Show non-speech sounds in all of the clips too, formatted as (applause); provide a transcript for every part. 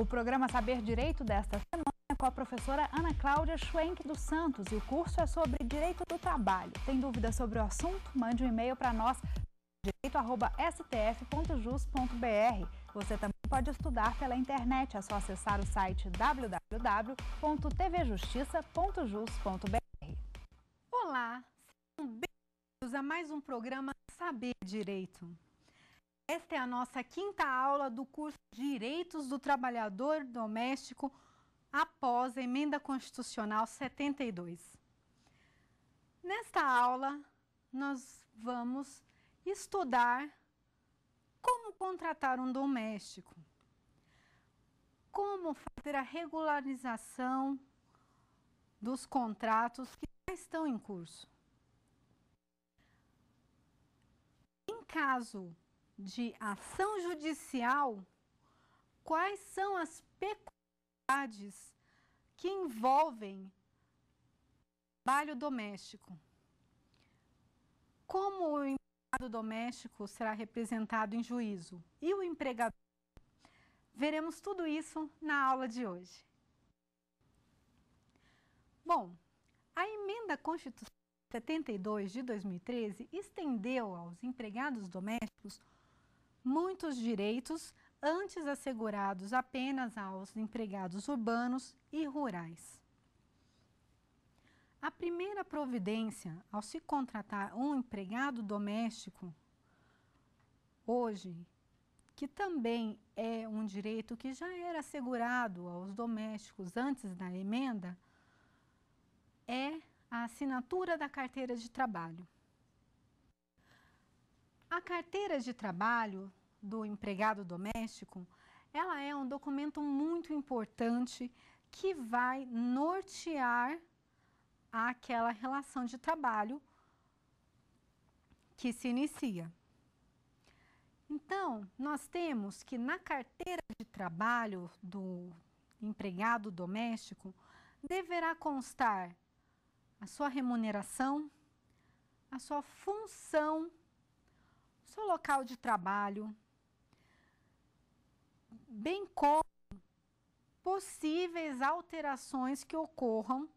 O programa Saber Direito desta semana é com a professora Ana Cláudia Schwenk dos Santos e o curso é sobre Direito do Trabalho. Tem dúvidas sobre o assunto? Mande um e-mail para nós direito@stf.jus.br. Você também pode estudar pela internet, é só acessar o site www.tvjustiça.jus.br. Olá, sejam bem-vindos a mais um programa Saber Direito. Esta é a nossa quinta aula do curso Direitos do Trabalhador Doméstico após a Emenda Constitucional 72. Nesta aula, nós vamos estudar como contratar um doméstico, como fazer a regularização dos contratos que já estão em curso. Em caso de ação judicial, quais são as peculiaridades que envolvem trabalho doméstico? Como o empregado doméstico será representado em juízo e o empregador? Veremos tudo isso na aula de hoje. Bom, a emenda constitucional 72 de 2013 estendeu aos empregados domésticos muitos direitos antes assegurados apenas aos empregados urbanos e rurais. A primeira providência ao se contratar um empregado doméstico, hoje, que também é um direito que já era assegurado aos domésticos antes da emenda, é a assinatura da carteira de trabalho. A carteira de trabalho do empregado doméstico, ela é um documento muito importante que vai nortear aquela relação de trabalho que se inicia. Então, nós temos que na carteira de trabalho do empregado doméstico deverá constar a sua remuneração, a sua função seu local de trabalho, bem como possíveis alterações que ocorram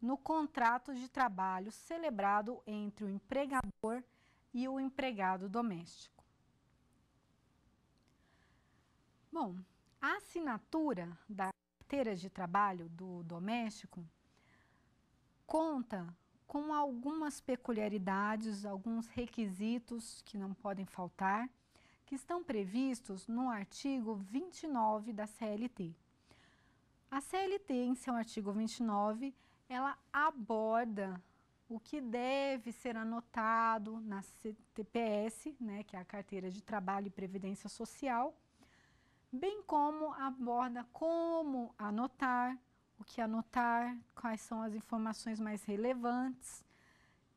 no contrato de trabalho celebrado entre o empregador e o empregado doméstico. Bom, a assinatura da carteira de trabalho do doméstico conta com algumas peculiaridades, alguns requisitos que não podem faltar, que estão previstos no artigo 29 da CLT. A CLT, em seu artigo 29, ela aborda o que deve ser anotado na CTPS, né, que é a Carteira de Trabalho e Previdência Social, bem como aborda como anotar, o que anotar, quais são as informações mais relevantes.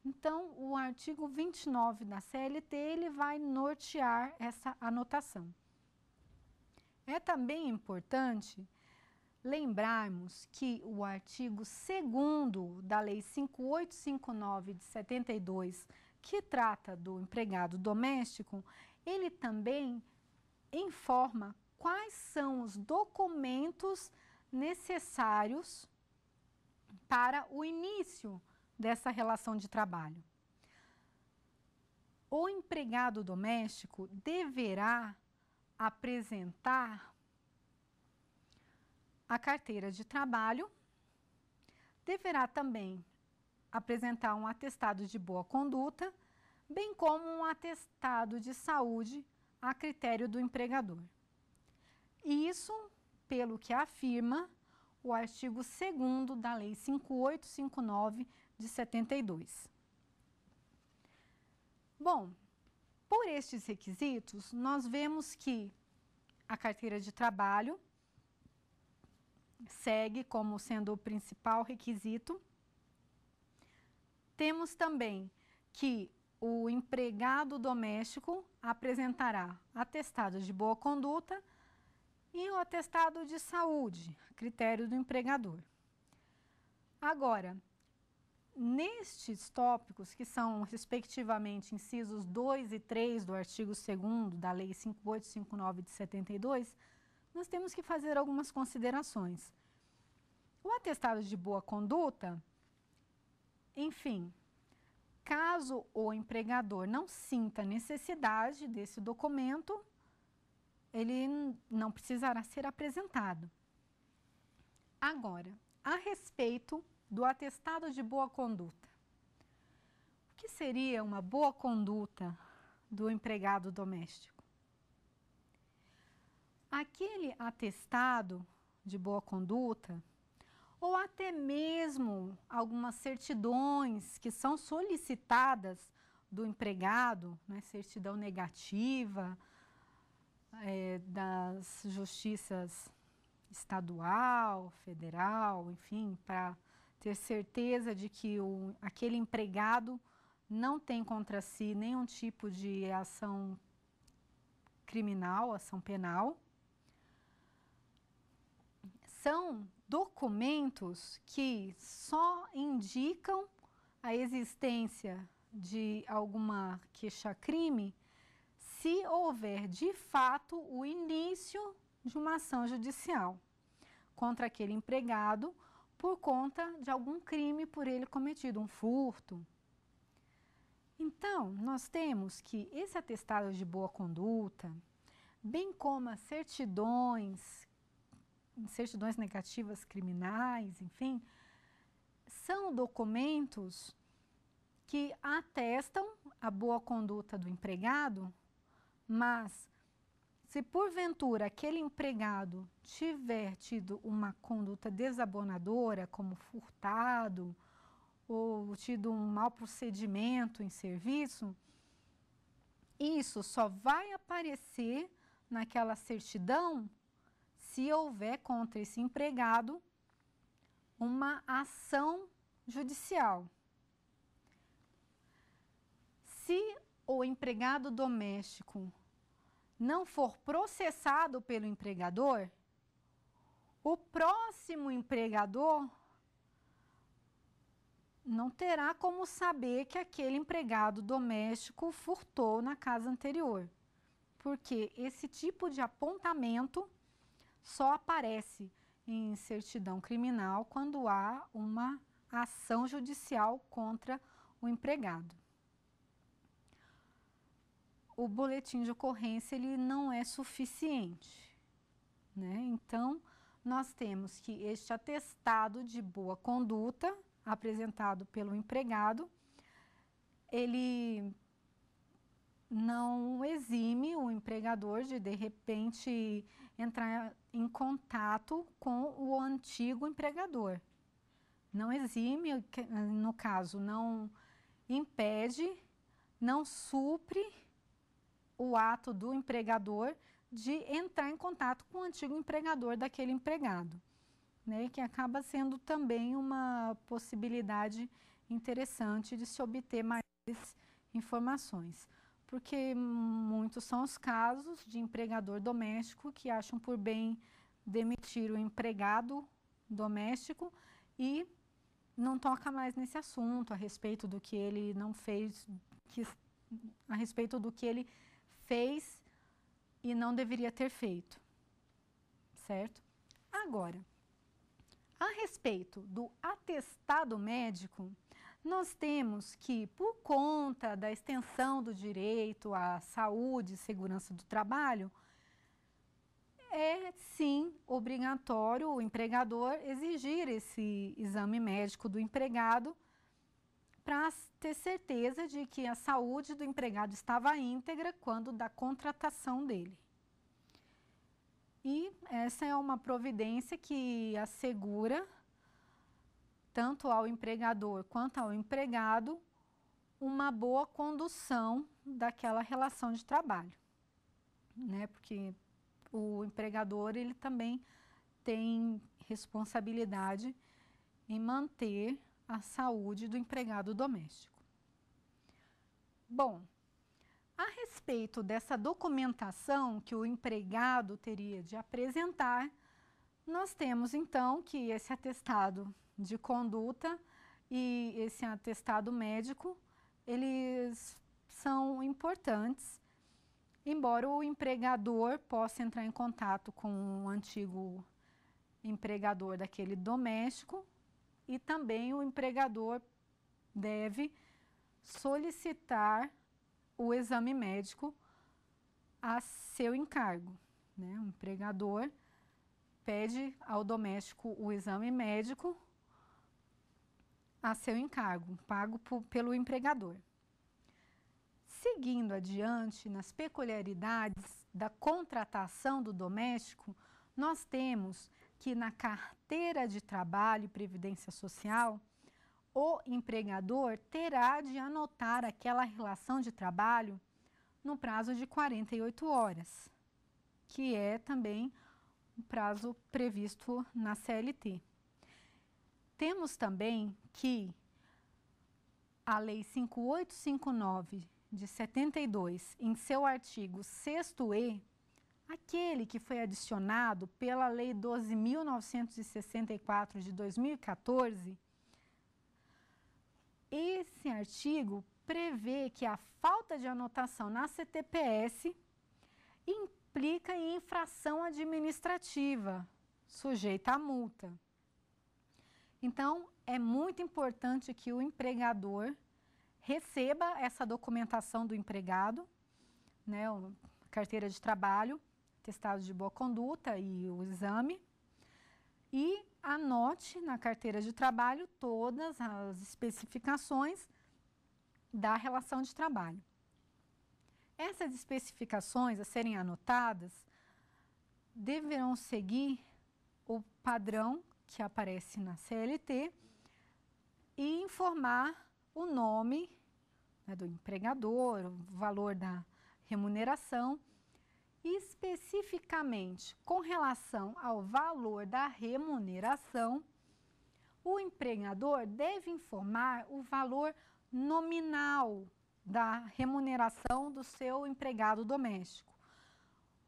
Então, o artigo 29 da CLT, ele vai nortear essa anotação. É também importante lembrarmos que o artigo 2 da Lei 5859 de 72, que trata do empregado doméstico, ele também informa quais são os documentos necessários para o início dessa relação de trabalho. O empregado doméstico deverá apresentar a carteira de trabalho, deverá também apresentar um atestado de boa conduta, bem como um atestado de saúde a critério do empregador. E isso pelo que afirma o artigo 2 da Lei 5859 de 72. Bom, por estes requisitos, nós vemos que a carteira de trabalho segue como sendo o principal requisito. Temos também que o empregado doméstico apresentará atestado de boa conduta e o atestado de saúde, critério do empregador. Agora, nestes tópicos, que são respectivamente incisos 2 e 3 do artigo 2 da Lei 5859 de 72, nós temos que fazer algumas considerações. O atestado de boa conduta, enfim, caso o empregador não sinta necessidade desse documento, ele não precisará ser apresentado. Agora, a respeito do atestado de boa conduta. O que seria uma boa conduta do empregado doméstico? Aquele atestado de boa conduta, ou até mesmo algumas certidões que são solicitadas do empregado, né, certidão negativa, é, das justiças estadual, federal, enfim, para ter certeza de que o, aquele empregado não tem contra si nenhum tipo de ação criminal, ação penal. São documentos que só indicam a existência de alguma queixa-crime se houver de fato o início de uma ação judicial contra aquele empregado por conta de algum crime por ele cometido, um furto. Então, nós temos que esse atestado de boa conduta, bem como as certidões, certidões negativas criminais, enfim, são documentos que atestam a boa conduta do empregado mas, se porventura aquele empregado tiver tido uma conduta desabonadora, como furtado, ou tido um mau procedimento em serviço, isso só vai aparecer naquela certidão se houver contra esse empregado uma ação judicial. Se o empregado doméstico não for processado pelo empregador, o próximo empregador não terá como saber que aquele empregado doméstico furtou na casa anterior, porque esse tipo de apontamento só aparece em certidão criminal quando há uma ação judicial contra o empregado o boletim de ocorrência ele não é suficiente. Né? Então, nós temos que este atestado de boa conduta apresentado pelo empregado, ele não exime o empregador de de repente entrar em contato com o antigo empregador. Não exime, no caso, não impede, não supre o ato do empregador de entrar em contato com o antigo empregador daquele empregado, né, que acaba sendo também uma possibilidade interessante de se obter mais informações, porque muitos são os casos de empregador doméstico que acham por bem demitir o empregado doméstico e não toca mais nesse assunto a respeito do que ele não fez, que, a respeito do que ele fez e não deveria ter feito, certo? Agora, a respeito do atestado médico, nós temos que, por conta da extensão do direito à saúde e segurança do trabalho, é sim obrigatório o empregador exigir esse exame médico do empregado para ter certeza de que a saúde do empregado estava íntegra quando da contratação dele. E essa é uma providência que assegura tanto ao empregador quanto ao empregado uma boa condução daquela relação de trabalho, né? Porque o empregador ele também tem responsabilidade em manter a saúde do empregado doméstico. Bom, a respeito dessa documentação que o empregado teria de apresentar, nós temos então que esse atestado de conduta e esse atestado médico, eles são importantes, embora o empregador possa entrar em contato com o antigo empregador daquele doméstico e também o empregador deve solicitar o exame médico a seu encargo. Né? O empregador pede ao doméstico o exame médico a seu encargo, pago pelo empregador. Seguindo adiante nas peculiaridades da contratação do doméstico, nós temos que na carteira de trabalho e previdência social, o empregador terá de anotar aquela relação de trabalho no prazo de 48 horas, que é também um prazo previsto na CLT. Temos também que a Lei 5859 de 72, em seu artigo 6e, Aquele que foi adicionado pela Lei 12.964 de 2014, esse artigo prevê que a falta de anotação na CTPS implica em infração administrativa, sujeita a multa. Então, é muito importante que o empregador receba essa documentação do empregado, né, carteira de trabalho, testado de boa conduta e o exame, e anote na carteira de trabalho todas as especificações da relação de trabalho. Essas especificações a serem anotadas deverão seguir o padrão que aparece na CLT e informar o nome né, do empregador, o valor da remuneração especificamente com relação ao valor da remuneração, o empregador deve informar o valor nominal da remuneração do seu empregado doméstico.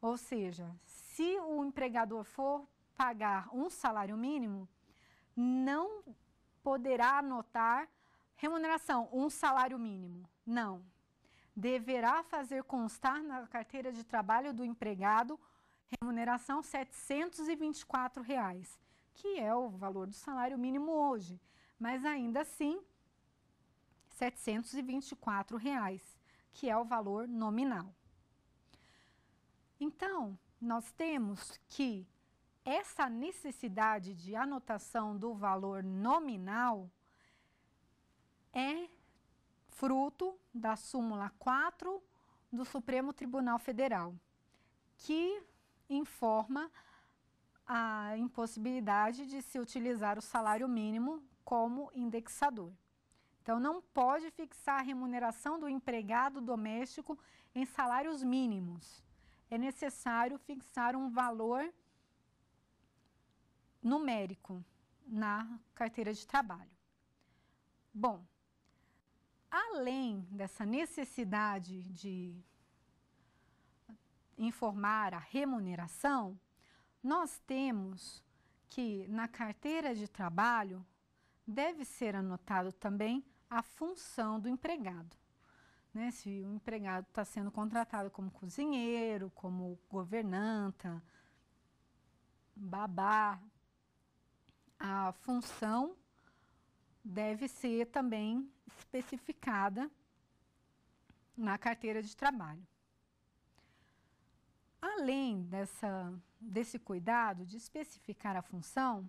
Ou seja, se o empregador for pagar um salário mínimo, não poderá anotar remuneração, um salário mínimo. Não, deverá fazer constar na carteira de trabalho do empregado remuneração R$ 724, reais, que é o valor do salário mínimo hoje, mas ainda assim R$ 724, reais, que é o valor nominal. Então, nós temos que essa necessidade de anotação do valor nominal é fruto da súmula 4 do Supremo Tribunal Federal, que informa a impossibilidade de se utilizar o salário mínimo como indexador. Então, não pode fixar a remuneração do empregado doméstico em salários mínimos. É necessário fixar um valor numérico na carteira de trabalho. Bom, além dessa necessidade de informar a remuneração, nós temos que na carteira de trabalho deve ser anotado também a função do empregado. Né? Se o empregado está sendo contratado como cozinheiro, como governanta, babá, a função deve ser também especificada na carteira de trabalho. Além dessa, desse cuidado de especificar a função,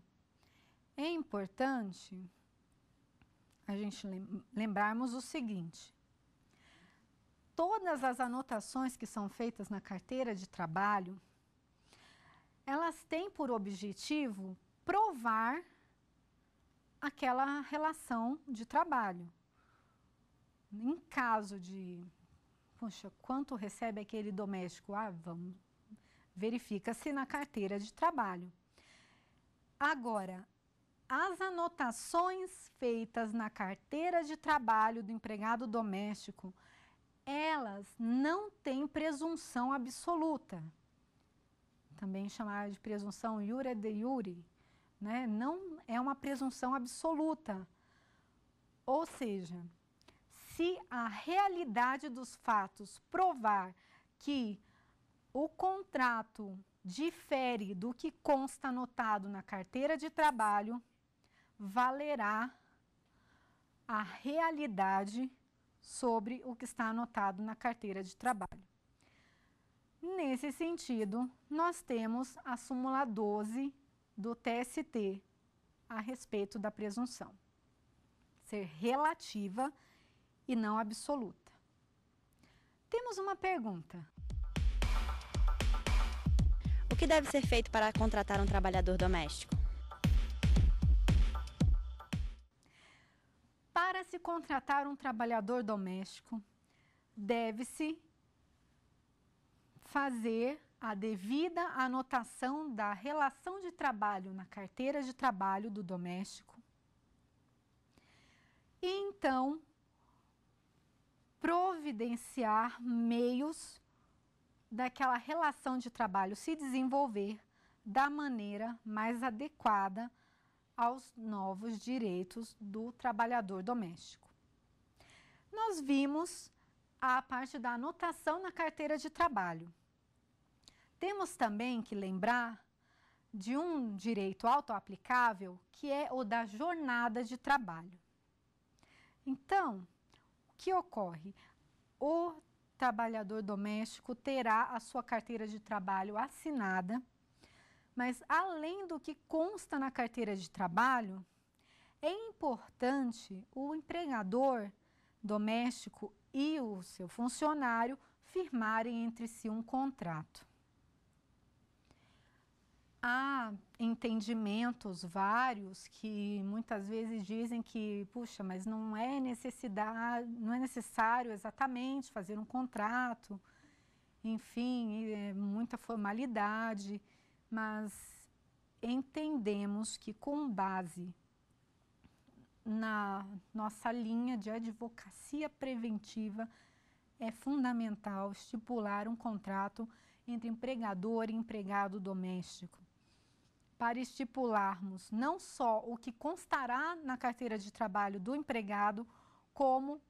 é importante a gente lembrarmos o seguinte. Todas as anotações que são feitas na carteira de trabalho, elas têm por objetivo provar aquela relação de trabalho. Em caso de, poxa, quanto recebe aquele doméstico? Ah, vamos, verifica-se na carteira de trabalho. Agora, as anotações feitas na carteira de trabalho do empregado doméstico, elas não têm presunção absoluta, também chamada de presunção iure de iure, né? Não é uma presunção absoluta. Ou seja, se a realidade dos fatos provar que o contrato difere do que consta anotado na carteira de trabalho, valerá a realidade sobre o que está anotado na carteira de trabalho. Nesse sentido, nós temos a súmula 12 do TST a respeito da presunção. Ser relativa e não absoluta. Temos uma pergunta. O que deve ser feito para contratar um trabalhador doméstico? Para se contratar um trabalhador doméstico, deve-se fazer a devida anotação da relação de trabalho na carteira de trabalho do doméstico. E então, providenciar meios daquela relação de trabalho se desenvolver da maneira mais adequada aos novos direitos do trabalhador doméstico. Nós vimos a parte da anotação na carteira de trabalho. Temos também que lembrar de um direito autoaplicável que é o da jornada de trabalho. Então, o que ocorre? O trabalhador doméstico terá a sua carteira de trabalho assinada, mas além do que consta na carteira de trabalho, é importante o empregador doméstico e o seu funcionário firmarem entre si um contrato há entendimentos vários que muitas vezes dizem que, puxa, mas não é necessidade, não é necessário exatamente fazer um contrato, enfim, é muita formalidade, mas entendemos que com base na nossa linha de advocacia preventiva é fundamental estipular um contrato entre empregador e empregado doméstico para estipularmos não só o que constará na carteira de trabalho do empregado, como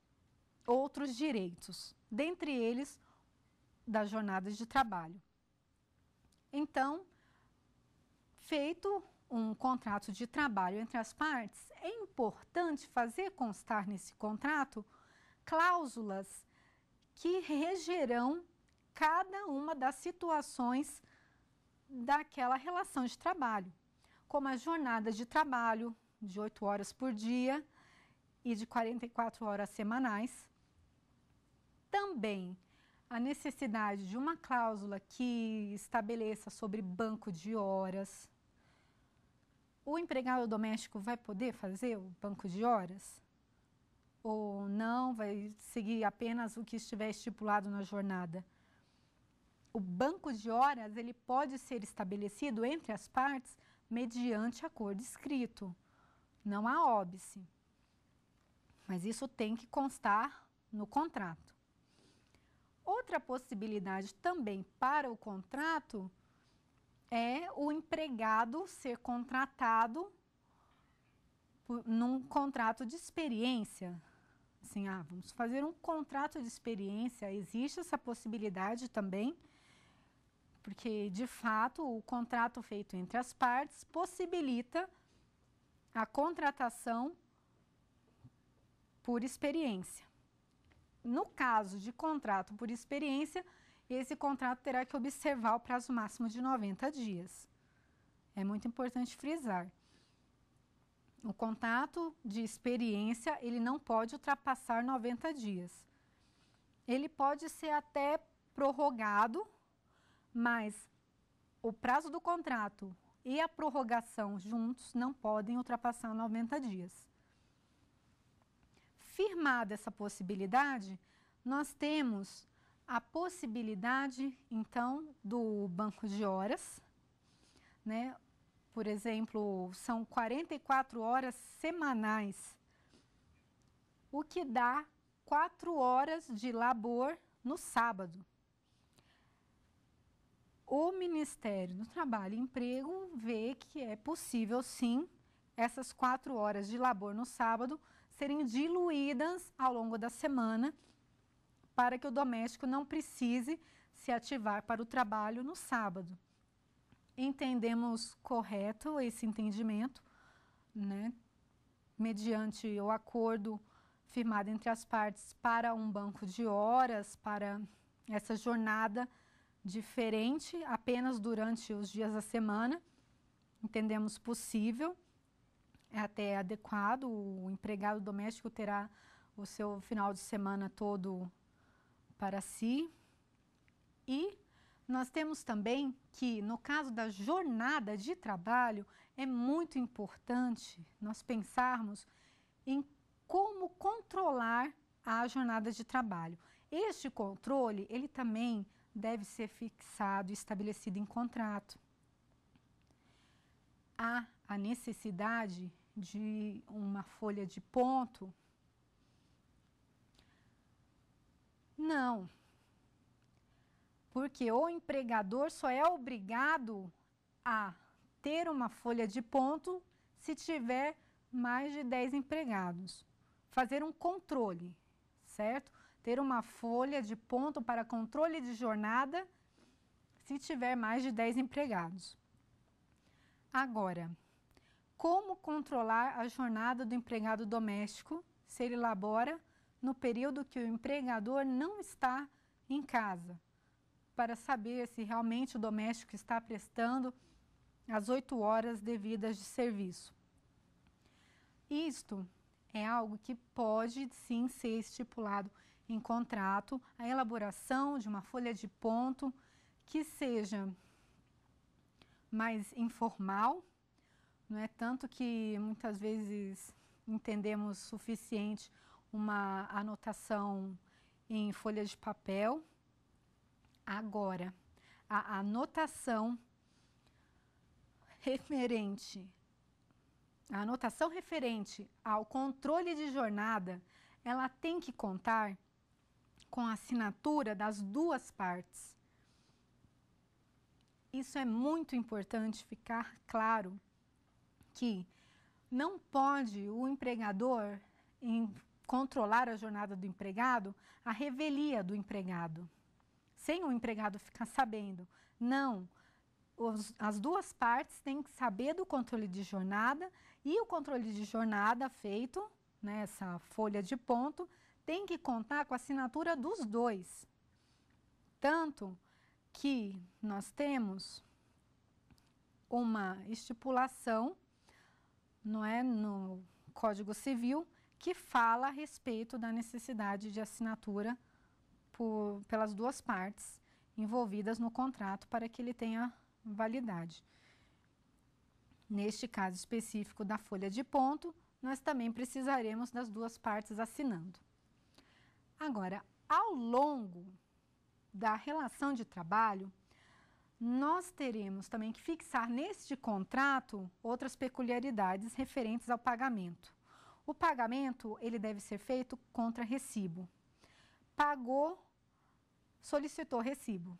outros direitos, dentre eles das jornadas de trabalho. Então, feito um contrato de trabalho entre as partes, é importante fazer constar nesse contrato cláusulas que regerão cada uma das situações daquela relação de trabalho, como a jornada de trabalho de 8 horas por dia e de 44 horas semanais. Também a necessidade de uma cláusula que estabeleça sobre banco de horas. O empregado doméstico vai poder fazer o banco de horas? Ou não, vai seguir apenas o que estiver estipulado na jornada? o banco de horas ele pode ser estabelecido entre as partes mediante acordo escrito. Não há óbice. Mas isso tem que constar no contrato. Outra possibilidade também para o contrato é o empregado ser contratado num contrato de experiência. Assim, ah, vamos fazer um contrato de experiência, existe essa possibilidade também porque de fato o contrato feito entre as partes possibilita a contratação por experiência. No caso de contrato por experiência, esse contrato terá que observar o prazo máximo de 90 dias. É muito importante frisar. O contrato de experiência, ele não pode ultrapassar 90 dias. Ele pode ser até prorrogado mas o prazo do contrato e a prorrogação juntos não podem ultrapassar 90 dias. Firmada essa possibilidade, nós temos a possibilidade, então, do banco de horas, né? Por exemplo, são 44 horas semanais, o que dá 4 horas de labor no sábado o Ministério do Trabalho e Emprego vê que é possível, sim, essas quatro horas de labor no sábado serem diluídas ao longo da semana para que o doméstico não precise se ativar para o trabalho no sábado. Entendemos correto esse entendimento, né? mediante o acordo firmado entre as partes para um banco de horas, para essa jornada diferente apenas durante os dias da semana. Entendemos possível, é até adequado, o empregado doméstico terá o seu final de semana todo para si. E nós temos também que, no caso da jornada de trabalho, é muito importante nós pensarmos em como controlar a jornada de trabalho. Este controle, ele também deve ser fixado e estabelecido em contrato. Há a necessidade de uma folha de ponto? Não. Porque o empregador só é obrigado a ter uma folha de ponto se tiver mais de 10 empregados. Fazer um controle, certo? ter uma folha de ponto para controle de jornada se tiver mais de 10 empregados. Agora, como controlar a jornada do empregado doméstico se ele labora no período que o empregador não está em casa, para saber se realmente o doméstico está prestando as 8 horas devidas de serviço? Isto é algo que pode sim ser estipulado em contrato a elaboração de uma folha de ponto que seja mais informal, não é tanto que muitas vezes entendemos suficiente uma anotação em folha de papel. Agora, a anotação referente a anotação referente ao controle de jornada, ela tem que contar com a assinatura das duas partes. Isso é muito importante ficar claro que não pode o empregador em controlar a jornada do empregado, a revelia do empregado, sem o empregado ficar sabendo. Não, os, as duas partes têm que saber do controle de jornada e o controle de jornada feito nessa né, folha de ponto tem que contar com a assinatura dos dois. Tanto que nós temos uma estipulação não é, no Código Civil que fala a respeito da necessidade de assinatura por, pelas duas partes envolvidas no contrato para que ele tenha validade. Neste caso específico da folha de ponto, nós também precisaremos das duas partes assinando. Agora, ao longo da relação de trabalho, nós teremos também que fixar neste contrato outras peculiaridades referentes ao pagamento. O pagamento, ele deve ser feito contra recibo. Pagou, solicitou recibo.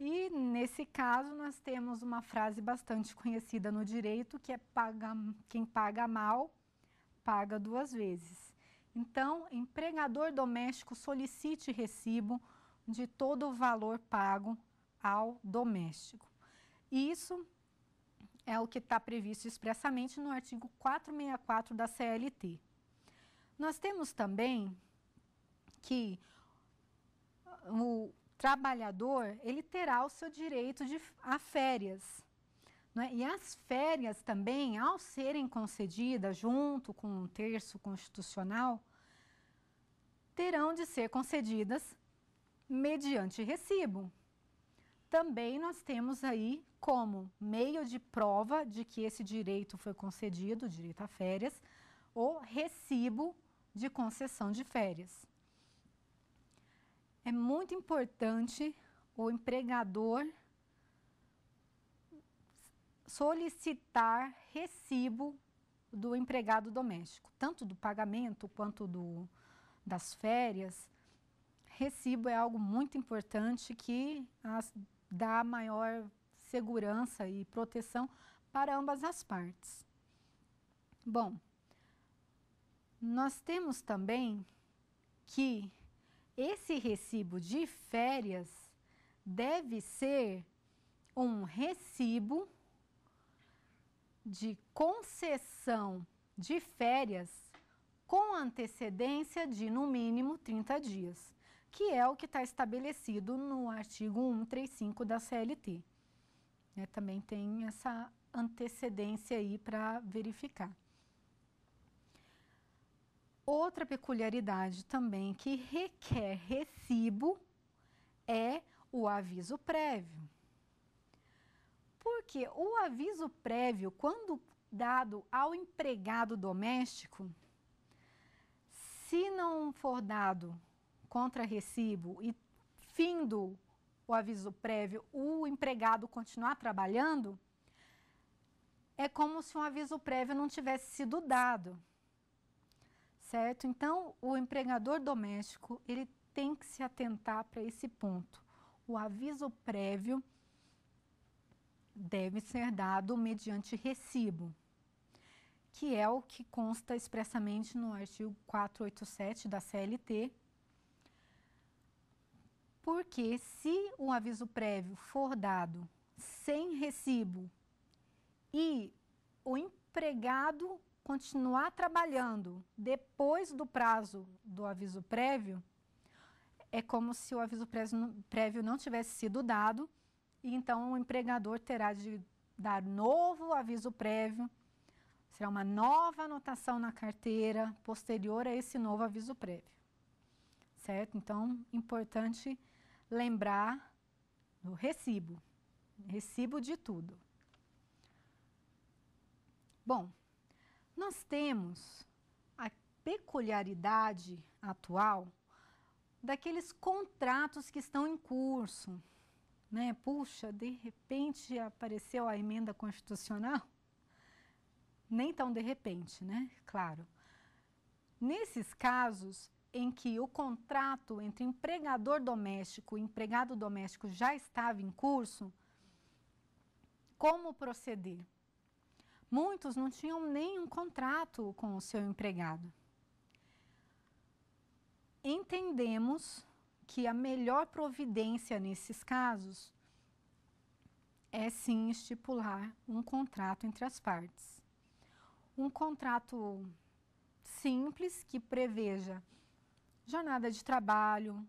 E nesse caso nós temos uma frase bastante conhecida no direito que é paga, quem paga mal paga duas vezes. Então, empregador doméstico solicite recibo de todo o valor pago ao doméstico. Isso é o que está previsto expressamente no artigo 464 da CLT. Nós temos também que o trabalhador ele terá o seu direito de, a férias né? E as férias também, ao serem concedidas junto com um terço constitucional, terão de ser concedidas mediante recibo. Também nós temos aí como meio de prova de que esse direito foi concedido, direito a férias, o recibo de concessão de férias. É muito importante o empregador solicitar recibo do empregado doméstico, tanto do pagamento quanto do, das férias. Recibo é algo muito importante que as, dá maior segurança e proteção para ambas as partes. Bom, nós temos também que esse recibo de férias deve ser um recibo de concessão de férias com antecedência de no mínimo 30 dias, que é o que está estabelecido no artigo 135 da CLT. É, né, também tem essa antecedência aí para verificar. Outra peculiaridade também que requer recibo é o aviso prévio. Porque o aviso prévio, quando dado ao empregado doméstico, se não for dado contra recibo e findo o aviso prévio, o empregado continuar trabalhando, é como se um aviso prévio não tivesse sido dado. Certo? Então, o empregador doméstico, ele tem que se atentar para esse ponto. O aviso prévio deve ser dado mediante recibo, que é o que consta expressamente no artigo 487 da CLT, porque se o aviso prévio for dado sem recibo e o empregado continuar trabalhando depois do prazo do aviso prévio, é como se o aviso prévio não tivesse sido dado e então o empregador terá de dar novo aviso prévio, será uma nova anotação na carteira posterior a esse novo aviso prévio. Certo? Então, importante lembrar do recibo, recibo de tudo. Bom, nós temos a peculiaridade atual daqueles contratos que estão em curso, né? Puxa, de repente apareceu a emenda constitucional? (laughs) Nem tão de repente, né? Claro. Nesses casos em que o contrato entre empregador doméstico e empregado doméstico já estava em curso, como proceder? Muitos não tinham nenhum contrato com o seu empregado. Entendemos que a melhor providência nesses casos é sim estipular um contrato entre as partes. Um contrato simples que preveja jornada de trabalho,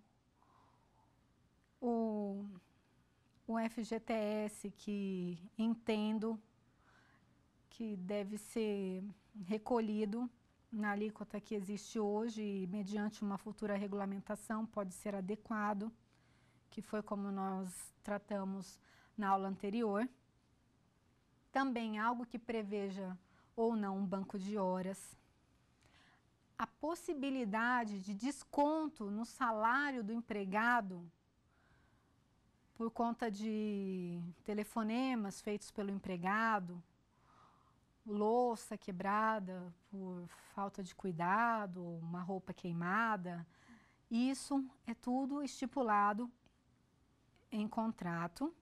o, o FGTS, que entendo que deve ser recolhido na alíquota que existe hoje, mediante uma futura regulamentação, pode ser adequado, que foi como nós tratamos na aula anterior. Também algo que preveja ou não um banco de horas. A possibilidade de desconto no salário do empregado por conta de telefonemas feitos pelo empregado, louça quebrada por falta de cuidado, uma roupa queimada. Isso é tudo estipulado em contrato,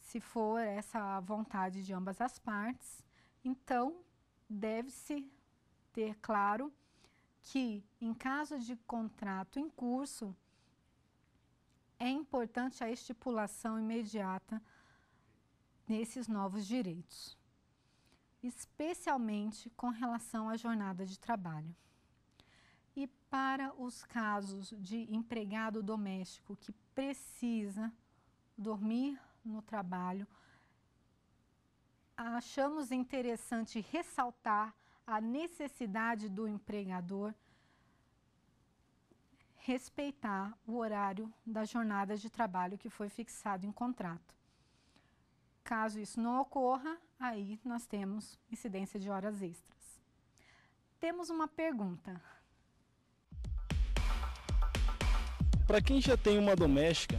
se for essa vontade de ambas as partes. Então, deve-se ter claro que, em caso de contrato em curso, é importante a estipulação imediata nesses novos direitos especialmente com relação à jornada de trabalho. E para os casos de empregado doméstico que precisa dormir no trabalho, achamos interessante ressaltar a necessidade do empregador respeitar o horário da jornada de trabalho que foi fixado em contrato. Caso isso não ocorra, aí nós temos incidência de horas extras. Temos uma pergunta. Para quem já tem uma doméstica,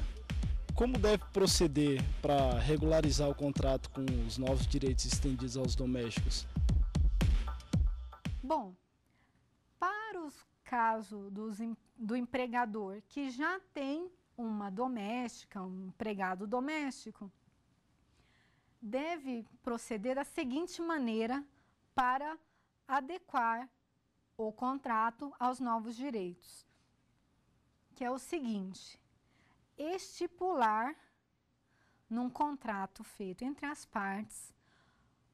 como deve proceder para regularizar o contrato com os novos direitos estendidos aos domésticos? Bom, para os casos dos, do empregador que já tem uma doméstica, um empregado doméstico, deve proceder da seguinte maneira para adequar o contrato aos novos direitos, que é o seguinte, estipular num contrato feito entre as partes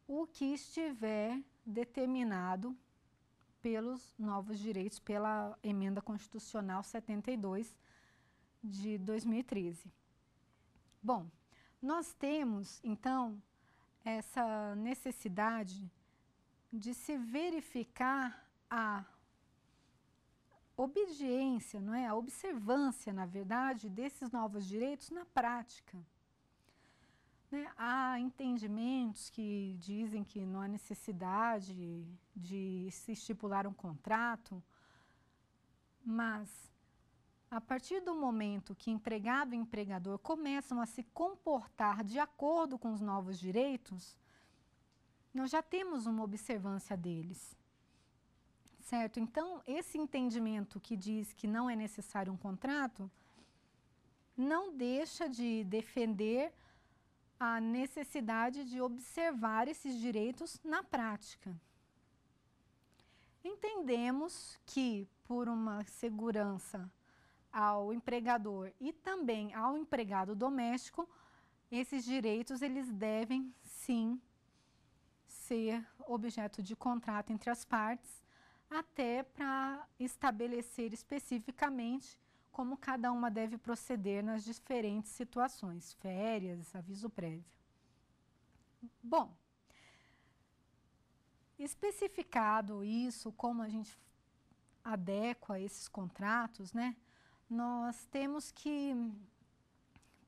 o que estiver determinado pelos novos direitos, pela emenda constitucional 72 de 2013. Bom, nós temos, então, essa necessidade de se verificar a obediência, não é? a observância, na verdade, desses novos direitos na prática. Né? Há entendimentos que dizem que não há necessidade de se estipular um contrato, mas a partir do momento que empregado e empregador começam a se comportar de acordo com os novos direitos, nós já temos uma observância deles. Certo? Então, esse entendimento que diz que não é necessário um contrato não deixa de defender a necessidade de observar esses direitos na prática. Entendemos que, por uma segurança ao empregador e também ao empregado doméstico, esses direitos eles devem sim ser objeto de contrato entre as partes, até para estabelecer especificamente como cada uma deve proceder nas diferentes situações, férias, aviso prévio. Bom, especificado isso, como a gente adequa esses contratos, né? nós temos que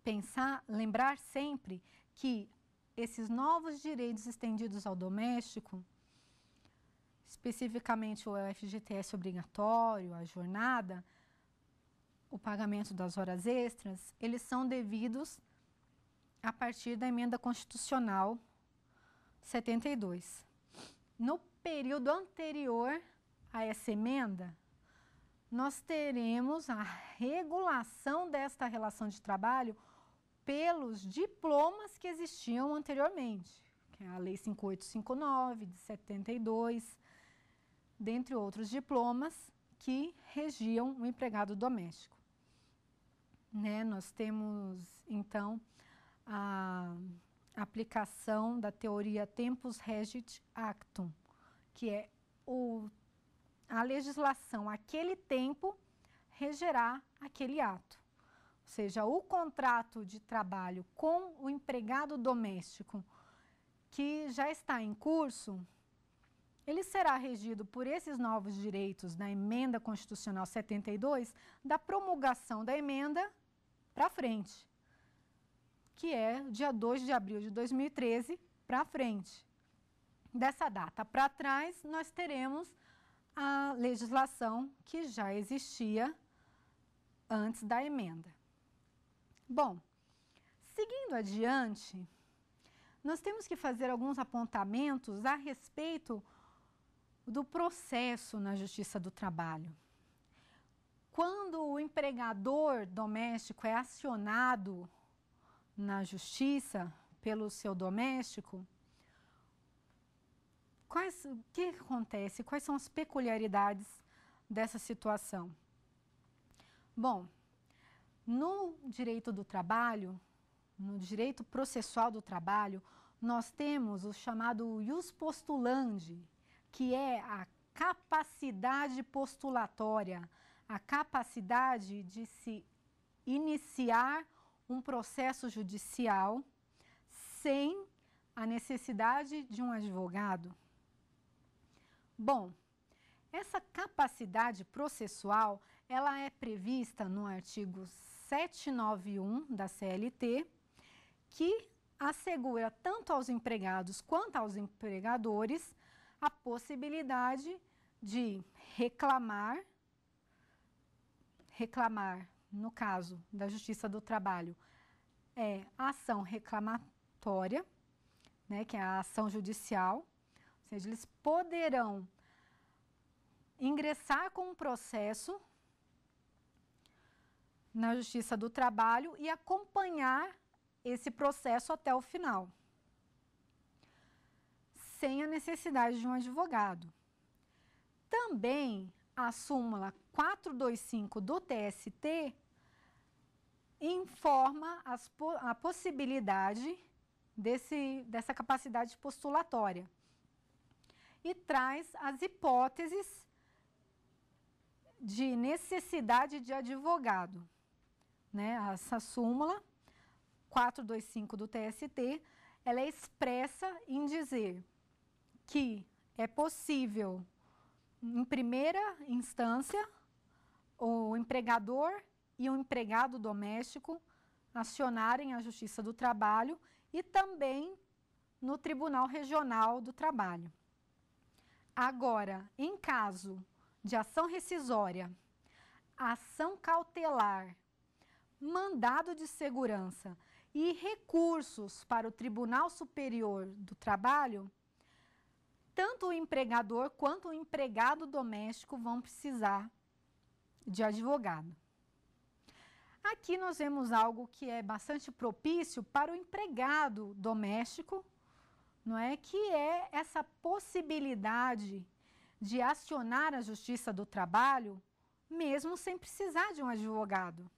pensar, lembrar sempre que esses novos direitos estendidos ao doméstico, especificamente o FGTS é obrigatório, a jornada, o pagamento das horas extras, eles são devidos a partir da emenda constitucional 72. No período anterior a essa emenda, nós teremos a regulação desta relação de trabalho pelos diplomas que existiam anteriormente, que é a Lei 5859 de 72, dentre outros diplomas que regiam o empregado doméstico. Né? Nós temos, então, a aplicação da teoria Tempus Regit Actum, que é o a legislação aquele tempo regerá aquele ato. Ou seja, o contrato de trabalho com o empregado doméstico que já está em curso, ele será regido por esses novos direitos da Emenda Constitucional 72, da promulgação da emenda para frente, que é dia 2 de abril de 2013 para frente. Dessa data para trás, nós teremos a legislação que já existia antes da emenda. Bom, seguindo adiante, nós temos que fazer alguns apontamentos a respeito do processo na Justiça do Trabalho. Quando o empregador doméstico é acionado na Justiça pelo seu doméstico, quais, o que acontece? Quais são as peculiaridades dessa situação? Bom, no direito do trabalho, no direito processual do trabalho, nós temos o chamado jus postulandi, que é a capacidade postulatória, a capacidade de se iniciar um processo judicial sem a necessidade de um advogado. Bom, essa capacidade processual, ela é prevista no artigo 791 da CLT, que assegura tanto aos empregados quanto aos empregadores a possibilidade de reclamar, reclamar, no caso da Justiça do Trabalho, é ação reclamatória, né, que é a ação judicial, ou seja, eles poderão ingressar com um processo na Justiça do Trabalho e acompanhar esse processo até o final, sem a necessidade de um advogado. Também a súmula 425 do TST informa as, a possibilidade desse, dessa capacidade postulatória e traz as hipóteses de necessidade de advogado. Né? Essa súmula 425 do TST, ela é expressa em dizer que é possível, em primeira instância, o empregador e o empregado doméstico acionarem a Justiça do Trabalho e também no Tribunal Regional do Trabalho. Agora, em caso de ação rescisória, ação cautelar, mandado de segurança e recursos para o Tribunal Superior do Trabalho, tanto o empregador quanto o empregado doméstico vão precisar de advogado. Aqui nós vemos algo que é bastante propício para o empregado doméstico não é que é essa possibilidade de acionar a Justiça do Trabalho mesmo sem precisar de um advogado.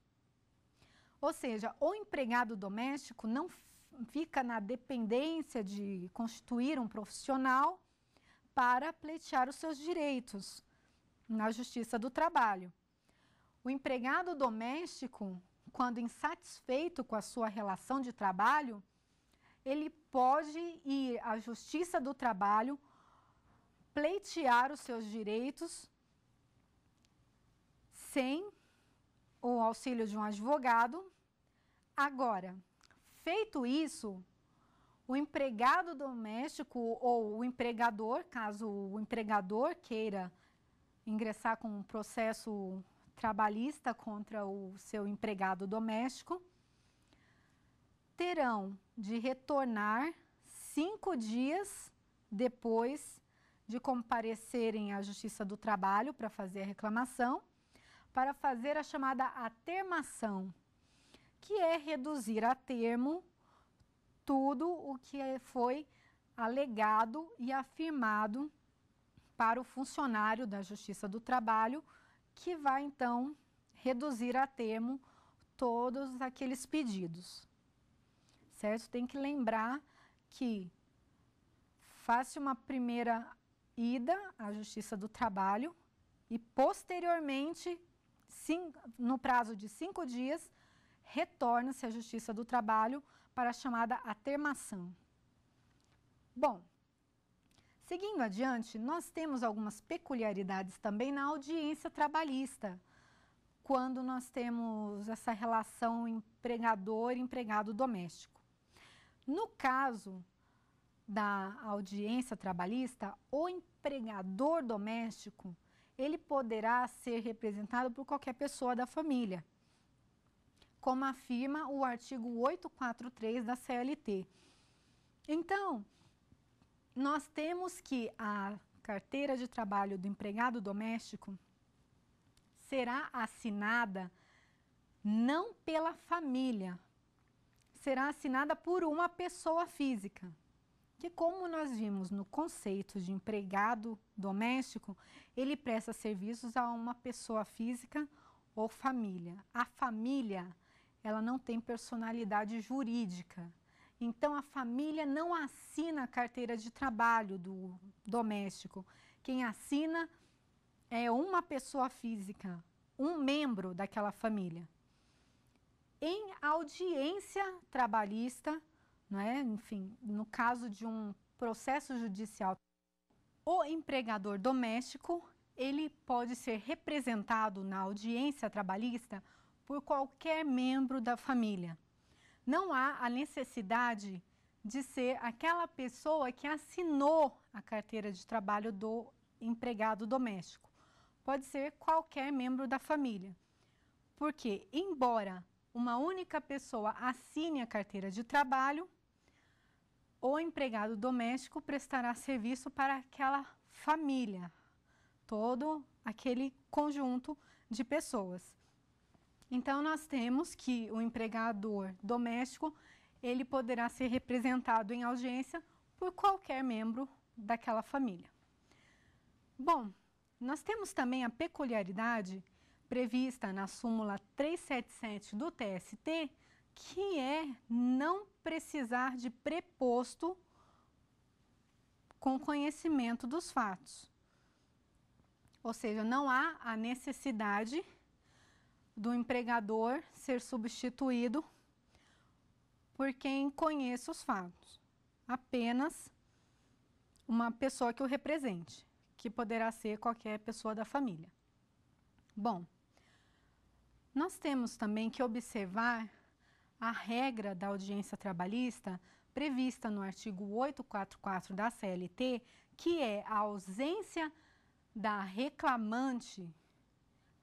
Ou seja, o empregado doméstico não fica na dependência de constituir um profissional para pleitear os seus direitos na Justiça do Trabalho. O empregado doméstico, quando insatisfeito com a sua relação de trabalho, ele pode ir à Justiça do Trabalho pleitear os seus direitos sem o auxílio de um advogado. Agora, feito isso, o empregado doméstico ou o empregador, caso o empregador queira ingressar com um processo trabalhista contra o seu empregado doméstico, terão de retornar cinco dias depois de comparecerem à Justiça do Trabalho para fazer a reclamação, para fazer a chamada atermação, que é reduzir a termo tudo o que foi alegado e afirmado para o funcionário da Justiça do Trabalho, que vai então reduzir a termo todos aqueles pedidos certo? Tem que lembrar que faça uma primeira ida à Justiça do Trabalho e posteriormente, sim, no prazo de cinco dias, retorna-se à Justiça do Trabalho para a chamada atermação. Bom, seguindo adiante, nós temos algumas peculiaridades também na audiência trabalhista, quando nós temos essa relação empregador-empregado doméstico. No caso da audiência trabalhista, o empregador doméstico, ele poderá ser representado por qualquer pessoa da família, como afirma o artigo 843 da CLT. Então, nós temos que a carteira de trabalho do empregado doméstico será assinada não pela família, será assinada por uma pessoa física, que, como nós vimos no conceito de empregado doméstico, ele presta serviços a uma pessoa física ou família. A família, ela não tem personalidade jurídica. Então, a família não assina a carteira de trabalho do doméstico. Quem assina é uma pessoa física, um membro daquela família em audiência trabalhista, não é? enfim, no caso de um processo judicial, o empregador doméstico ele pode ser representado na audiência trabalhista por qualquer membro da família. Não há a necessidade de ser aquela pessoa que assinou a carteira de trabalho do empregado doméstico. Pode ser qualquer membro da família. Porque, embora uma única pessoa assine a carteira de trabalho, o empregado doméstico prestará serviço para aquela família, todo aquele conjunto de pessoas. Então, nós temos que o empregador doméstico, ele poderá ser representado em audiência por qualquer membro daquela família. Bom, nós temos também a peculiaridade prevista na súmula 377 do TST, que é não precisar de preposto com conhecimento dos fatos. Ou seja, não há a necessidade do empregador ser substituído por quem conheça os fatos, apenas uma pessoa que o represente, que poderá ser qualquer pessoa da família. Bom, nós temos também que observar a regra da audiência trabalhista prevista no artigo 844 da CLT, que é a ausência da reclamante,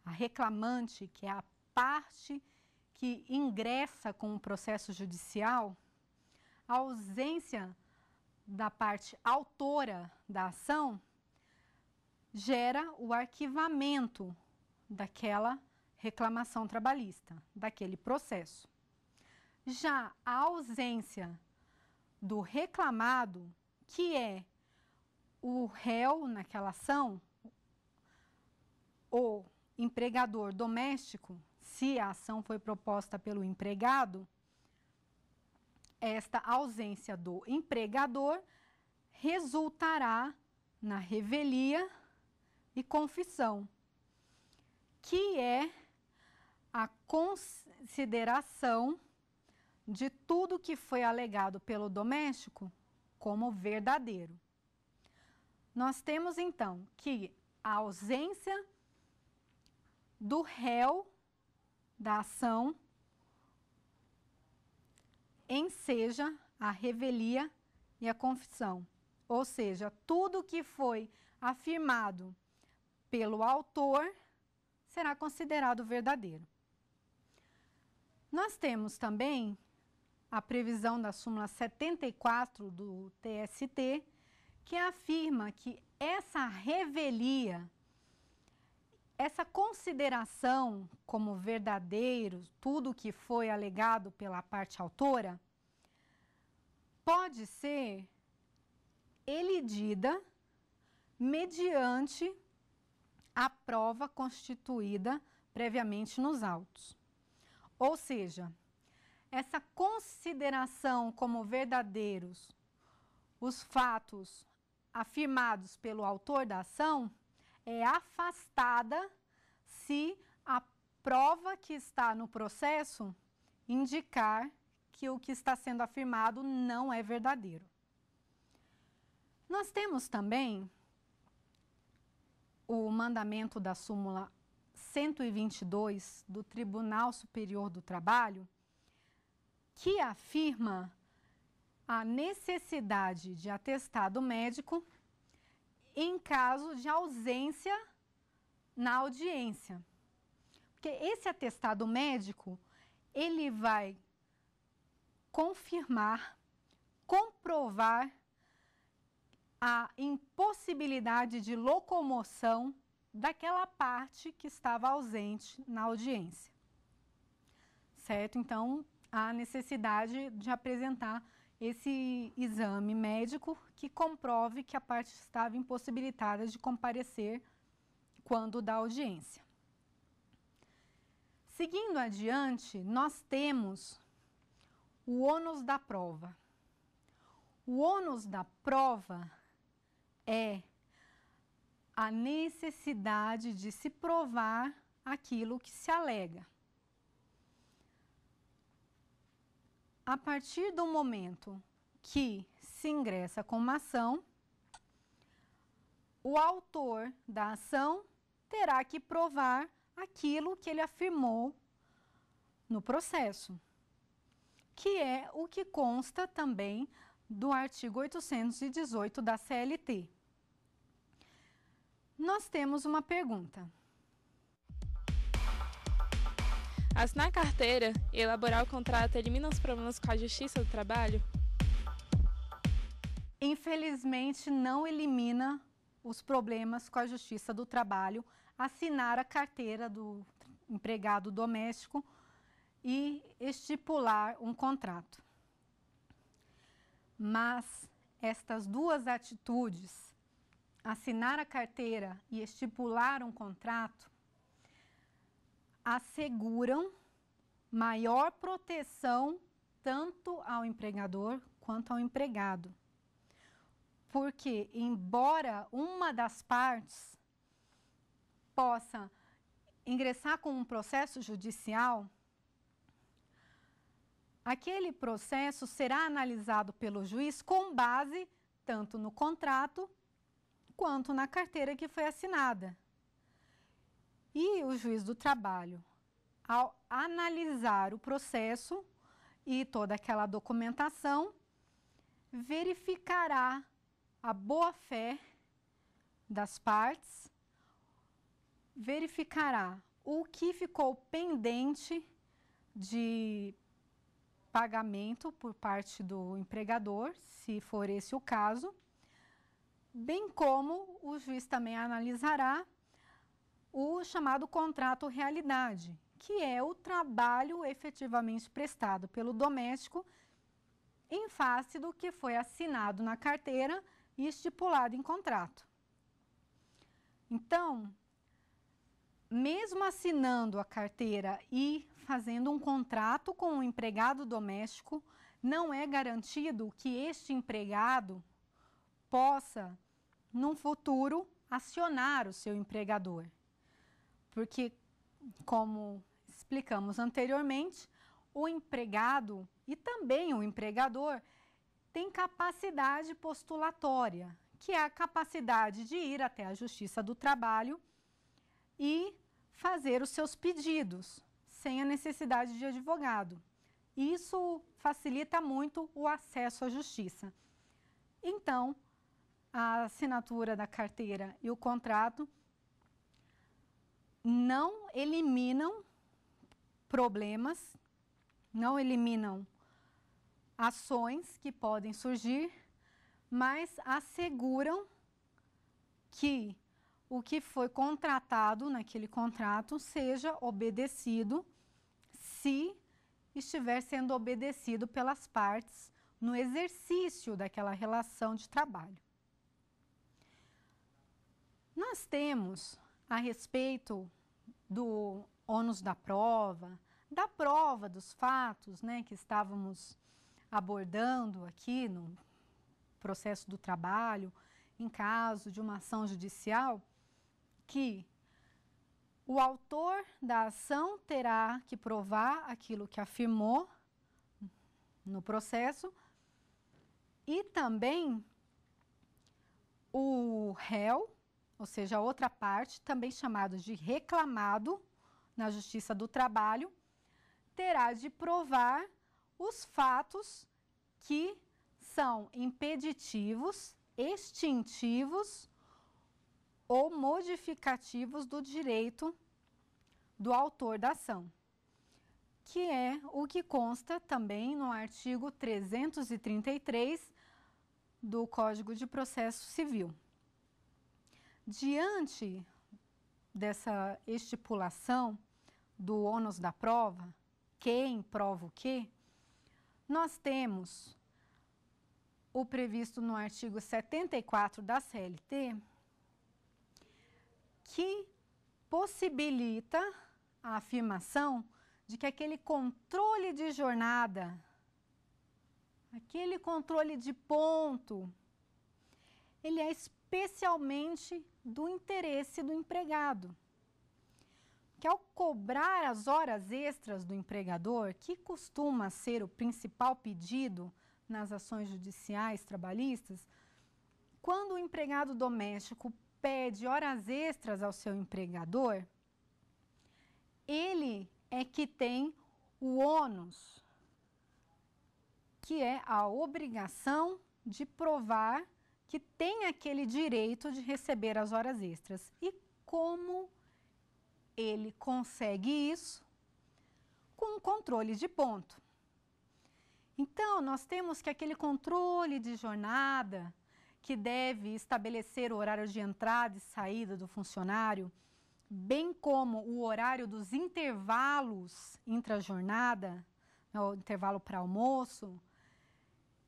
a reclamante, que é a parte que ingressa com o processo judicial, a ausência da parte autora da ação gera o arquivamento daquela reclamação trabalhista daquele processo. Já a ausência do reclamado, que é o réu naquela ação, o empregador doméstico, se a ação foi proposta pelo empregado, esta ausência do empregador resultará na revelia e confissão, que é a consideração de tudo que foi alegado pelo doméstico como verdadeiro. Nós temos então que a ausência do réu da ação enseja a revelia e a confissão. Ou seja, tudo que foi afirmado pelo autor será considerado verdadeiro. Nós temos também a previsão da súmula 74 do TST, que afirma que essa revelia, essa consideração como verdadeiro tudo que foi alegado pela parte autora, pode ser elidida mediante a prova constituída previamente nos autos. Ou seja, essa consideração como verdadeiros os fatos afirmados pelo autor da ação é afastada se a prova que está no processo indicar que o que está sendo afirmado não é verdadeiro. Nós temos também o mandamento da súmula 122 do Tribunal Superior do Trabalho, que afirma a necessidade de atestado médico em caso de ausência na audiência. Porque esse atestado médico, ele vai confirmar, comprovar a impossibilidade de locomoção daquela parte que estava ausente na audiência. Certo? Então, há necessidade de apresentar esse exame médico que comprove que a parte estava impossibilitada de comparecer quando da audiência. Seguindo adiante, nós temos o ônus da prova. O ônus da prova é a necessidade de se provar aquilo que se alega. A partir do momento que se ingressa com uma ação, o autor da ação terá que provar aquilo que ele afirmou no processo, que é o que consta também do artigo 818 da CLT nós temos uma pergunta. Assinar carteira e elaborar o contrato elimina os problemas com a Justiça do Trabalho? Infelizmente, não elimina os problemas com a Justiça do Trabalho assinar a carteira do empregado doméstico e estipular um contrato. Mas estas duas atitudes assinar a carteira e estipular um contrato asseguram maior proteção tanto ao empregador quanto ao empregado. Porque, embora uma das partes possa ingressar com um processo judicial, aquele processo será analisado pelo juiz com base tanto no contrato quanto na carteira que foi assinada. E o juiz do trabalho, ao analisar o processo e toda aquela documentação, verificará a boa-fé das partes, verificará o que ficou pendente de pagamento por parte do empregador, se for esse o caso, bem como o juiz também analisará o chamado contrato realidade, que é o trabalho efetivamente prestado pelo doméstico em face do que foi assinado na carteira e estipulado em contrato. Então, mesmo assinando a carteira e fazendo um contrato com o um empregado doméstico, não é garantido que este empregado possa num futuro, acionar o seu empregador. Porque, como explicamos anteriormente, o empregado e também o empregador tem capacidade postulatória, que é a capacidade de ir até a Justiça do Trabalho e fazer os seus pedidos, sem a necessidade de advogado. Isso facilita muito o acesso à justiça. Então, a assinatura da carteira e o contrato não eliminam problemas, não eliminam ações que podem surgir, mas asseguram que o que foi contratado naquele contrato seja obedecido se estiver sendo obedecido pelas partes no exercício daquela relação de trabalho. Nós temos, a respeito do ônus da prova, da prova dos fatos né, que estávamos abordando aqui no processo do trabalho, em caso de uma ação judicial, que o autor da ação terá que provar aquilo que afirmou no processo e também o réu ou seja, a outra parte, também chamado de reclamado na Justiça do Trabalho, terá de provar os fatos que são impeditivos, extintivos ou modificativos do direito do autor da ação, que é o que consta também no artigo 333 do Código de Processo Civil. Diante dessa estipulação do ônus da prova, quem prova o quê, nós temos o previsto no artigo 74 da CLT, que possibilita a afirmação de que aquele controle de jornada, aquele controle de ponto, ele é especialmente do interesse do empregado. Que ao cobrar as horas extras do empregador, que costuma ser o principal pedido nas ações judiciais trabalhistas, quando o empregado doméstico pede horas extras ao seu empregador, ele é que tem o ônus, que é a obrigação de provar que tem aquele direito de receber as horas extras. E como ele consegue isso? Com um controle de ponto. Então, nós temos que aquele controle de jornada, que deve estabelecer o horário de entrada e saída do funcionário, bem como o horário dos intervalos intra-jornada, né, o intervalo para almoço,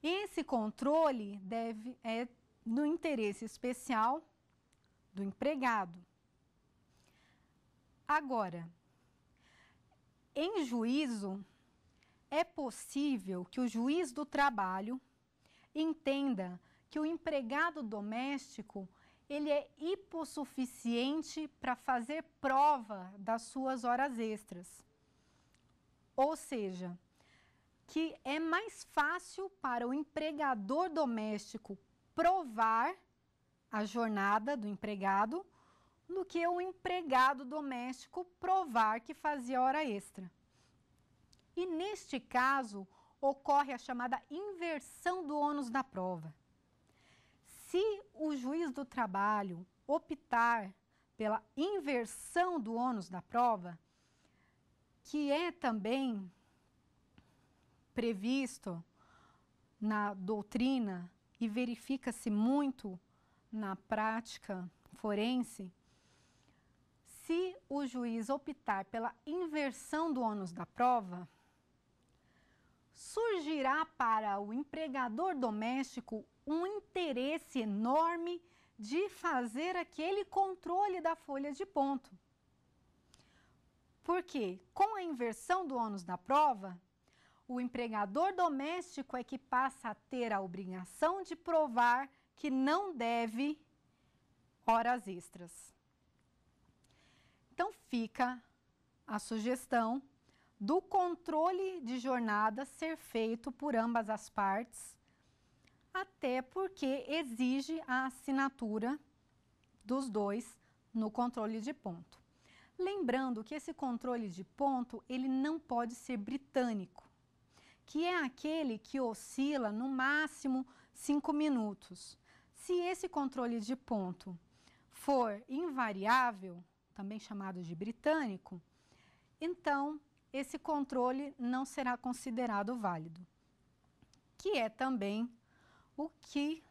esse controle deve é, no interesse especial do empregado. Agora, em juízo, é possível que o juiz do trabalho entenda que o empregado doméstico ele é hipossuficiente para fazer prova das suas horas extras. Ou seja, que é mais fácil para o empregador doméstico provar a jornada do empregado do que o empregado doméstico provar que fazia hora extra. E neste caso, ocorre a chamada inversão do ônus da prova. Se o juiz do trabalho optar pela inversão do ônus da prova, que é também previsto na doutrina e verifica-se muito na prática forense, se o juiz optar pela inversão do ônus da prova, surgirá para o empregador doméstico um interesse enorme de fazer aquele controle da folha de ponto. Porque com a inversão do ônus da prova, o empregador doméstico é que passa a ter a obrigação de provar que não deve horas extras. Então fica a sugestão do controle de jornada ser feito por ambas as partes, até porque exige a assinatura dos dois no controle de ponto. Lembrando que esse controle de ponto, ele não pode ser britânico que é aquele que oscila no máximo 5 minutos. Se esse controle de ponto for invariável, também chamado de britânico, então esse controle não será considerado válido, que é também o que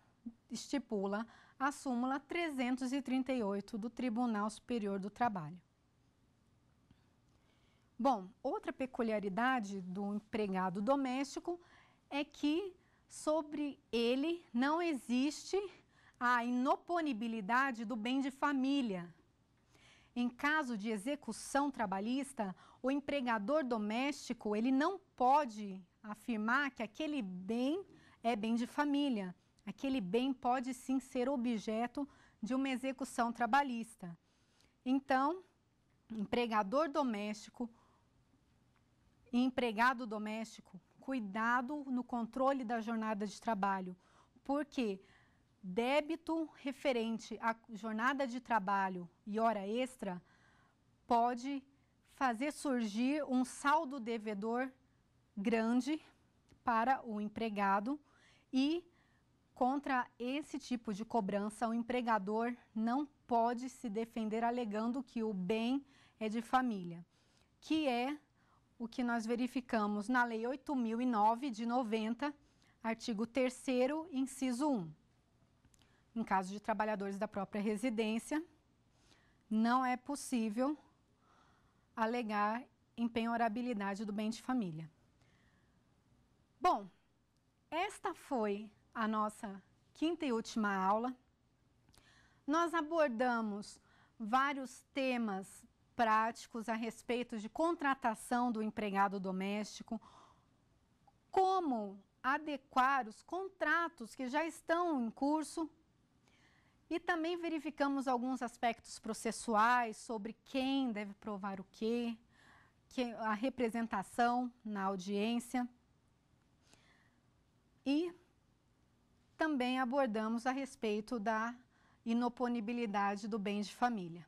estipula a súmula 338 do Tribunal Superior do Trabalho. Bom, outra peculiaridade do empregado doméstico é que sobre ele não existe a inoponibilidade do bem de família. Em caso de execução trabalhista, o empregador doméstico ele não pode afirmar que aquele bem é bem de família. Aquele bem pode sim ser objeto de uma execução trabalhista. Então, empregador doméstico, e empregado doméstico, cuidado no controle da jornada de trabalho, porque débito referente à jornada de trabalho e hora extra pode fazer surgir um saldo devedor grande para o empregado e contra esse tipo de cobrança o empregador não pode se defender alegando que o bem é de família, que é o que nós verificamos na Lei 8.009 de 90, artigo 3 inciso 1. Em caso de trabalhadores da própria residência, não é possível alegar empenhorabilidade do bem de família. Bom, esta foi a nossa quinta e última aula. Nós abordamos vários temas práticos a respeito de contratação do empregado doméstico, como adequar os contratos que já estão em curso e também verificamos alguns aspectos processuais sobre quem deve provar o quê, que, a representação na audiência. E também abordamos a respeito da inoponibilidade do bem de família.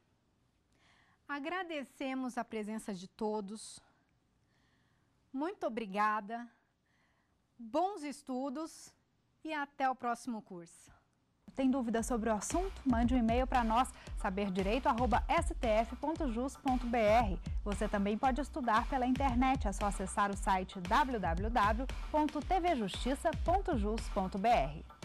Agradecemos a presença de todos. Muito obrigada. Bons estudos e até o próximo curso. Tem dúvida sobre o assunto? Mande um e-mail para nós, saberdireito.stf.jus.br. Você também pode estudar pela internet, é só acessar o site www.tvjustiça.jus.br.